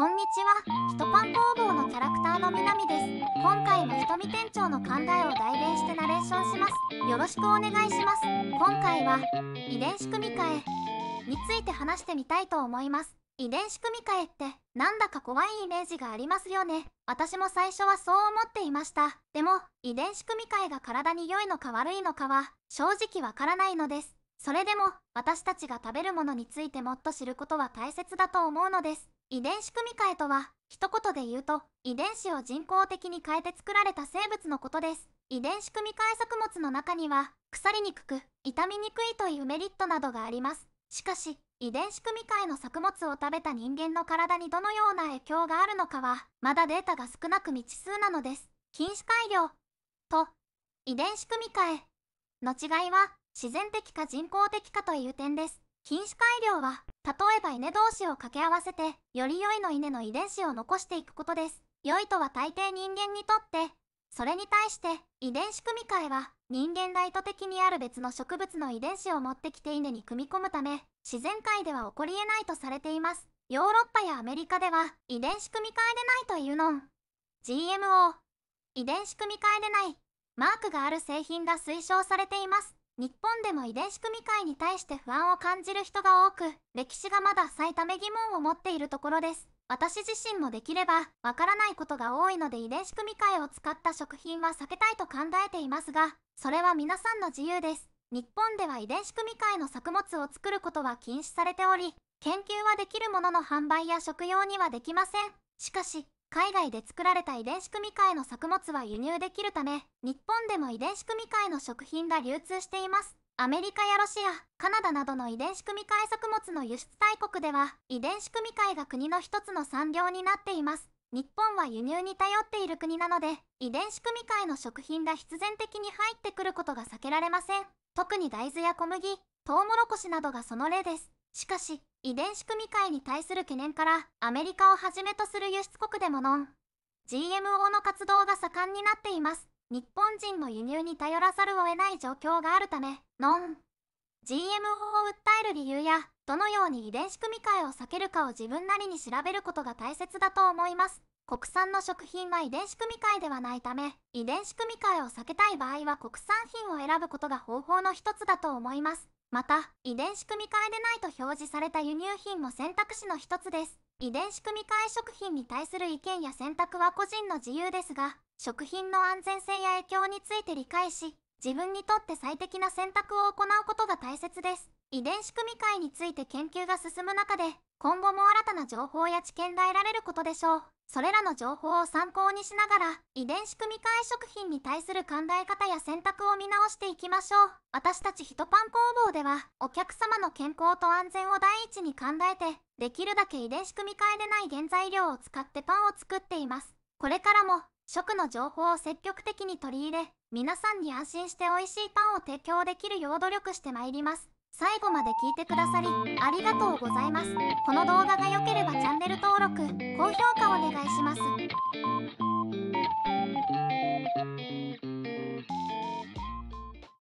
こんにちは、ひとぱん工房のキャラクターのみなみです。今回もひとみ店長の考えを代弁してナレーションします。よろしくお願いします。今回は、遺伝子組み換えについて話してみたいと思います。遺伝子組み換えって、なんだか怖いイメージがありますよね。私も最初はそう思っていました。でも、遺伝子組み換えが体に良いのか悪いのかは、正直わからないのです。それでも私たちが食べるものについてもっと知ることは大切だと思うのです。遺伝子組み換えとは一言で言うと遺伝子を人工的に変えて作られた生物のことです遺伝子組み換え作物の中には腐りにくく傷みにくいというメリットなどがありますしかし遺伝子組み換えの作物を食べた人間の体にどのような影響があるのかはまだデータが少なく未知数なのです禁止改良と遺伝子組み換えの違いは自然的か人工的かという点です。品種改良は、例えば稲同士を掛け合わせて、より良いの稲の遺伝子を残していくことです。良いとは大抵人間にとって、それに対して遺伝子組み換えは人間が意図的にある別の植物の遺伝子を持ってきて稲に組み込むため自然界では起こり得ないとされていますヨーロッパやアメリカでは遺伝子組み換えでないというのん GMO 遺伝子組み換えでないマークがある製品が推奨されています日本でも遺伝子組み換えに対して不安を感じる人が多く、歴史がまだ最ため疑問を持っているところです。私自身もできれば、わからないことが多いので遺伝子組み換えを使った食品は避けたいと考えていますが、それは皆さんの自由です。日本では遺伝子組み換えの作物を作ることは禁止されており、研究はできるものの販売や食用にはできません。しかし、海外で作られた遺伝子組み換えの作物は輸入できるため、日本でも遺伝子組み換えの食品が流通しています。アメリカやロシア、カナダなどの遺伝子組み換え作物の輸出大国では、遺伝子組み換えが国の一つの産業になっています。日本は輸入に頼っている国なので、遺伝子組み換えの食品が必然的に入ってくることが避けられません。特に大豆や小麦、トウモロコシなどがその例です。しかし、遺伝子組み換えに対する懸念から、アメリカをはじめとする輸出国でもノン、GMO の活動が盛んになっています。日本人の輸入に頼らざるを得ない状況があるため、ノン、GMO を訴える理由や、どのように遺伝子組み換えを避けるかを自分なりに調べることが大切だと思います。国産の食品は遺伝子組み換えではないため、遺伝子組み換えを避けたい場合は国産品を選ぶことが方法の一つだと思います。また、遺伝子組み換えでないと表示された輸入品も選択肢の一つです。遺伝子組み換え食品に対する意見や選択は個人の自由ですが、食品の安全性や影響について理解し、自分にとって最適な選択を行うことが大切です。遺伝子組み換えについて研究が進む中で今後も新たな情報や知見が得られることでしょうそれらの情報を参考にしながら遺伝子組み換え食品に対する考え方や選択を見直していきましょう私たちヒトパン工房ではお客様の健康と安全を第一に考えてできるだけ遺伝子組み換えでない原材料を使ってパンを作っていますこれからも食の情報を積極的に取り入れ皆さんに安心して美味しいパンを提供できるよう努力してまいります最後まで聞いてくださりありがとうございますこの動画が良ければチャンネル登録高評価お願いします